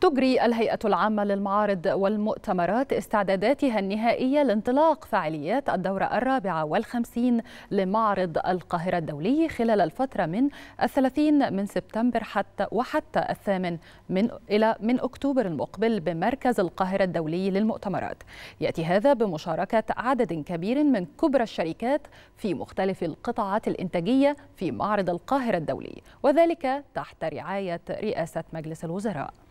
تجري الهيئة العامة للمعارض والمؤتمرات استعداداتها النهائية لانطلاق فعاليات الدورة الرابعة والخمسين لمعرض القاهرة الدولي خلال الفترة من الثلاثين من سبتمبر حتى وحتى الثامن من إلى من أكتوبر المقبل بمركز القاهرة الدولي للمؤتمرات يأتي هذا بمشاركة عدد كبير من كبرى الشركات في مختلف القطاعات الإنتاجية في معرض القاهرة الدولي وذلك تحت رعاية رئاسة مجلس الوزراء